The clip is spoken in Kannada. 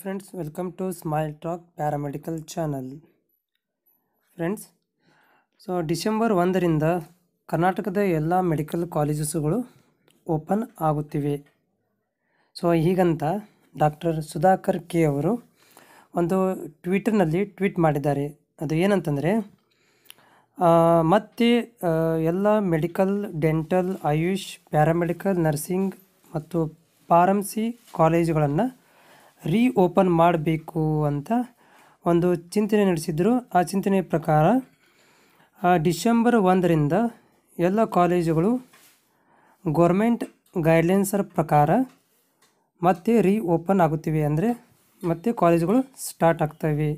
friends welcome to Smile Talk paramedical channel friends so December ಒಂದರಿಂದ ಕರ್ನಾಟಕದ ಎಲ್ಲ ಮೆಡಿಕಲ್ ಕಾಲೇಜಸ್ಗಳು ಓಪನ್ ಆಗುತ್ತಿವೆ ಸೊ ಹೀಗಂತ ಡಾಕ್ಟರ್ ಸುಧಾಕರ್ ಕೆ ಅವರು ಒಂದು ಟ್ವಿಟರ್ನಲ್ಲಿ ಟ್ವೀಟ್ ಮಾಡಿದ್ದಾರೆ ಅದು ಏನಂತಂದರೆ ಮತ್ತೆ ಎಲ್ಲ medical dental AYUSH paramedical nursing ಮತ್ತು ಫಾರ್ಮಸಿ ಕಾಲೇಜುಗಳನ್ನು ರೀ ಓಪನ್ ಮಾಡಬೇಕು ಅಂತ ಒಂದು ಚಿಂತನೆ ನಡೆಸಿದ್ರು ಆ ಚಿಂತನೆ ಪ್ರಕಾರ ಡಿಸೆಂಬರ್ ಒಂದರಿಂದ ಎಲ್ಲ ಕಾಲೇಜುಗಳು ಗೌರ್ಮೆಂಟ್ ಗೈಡ್ಲೈನ್ಸರ್ ಪ್ರಕಾರ ಮತ್ತೆ ಓಪನ್ ಆಗುತ್ತಿವೆ ಅಂದರೆ ಮತ್ತೆ ಕಾಲೇಜುಗಳು ಸ್ಟಾರ್ಟ್ ಆಗ್ತವೆ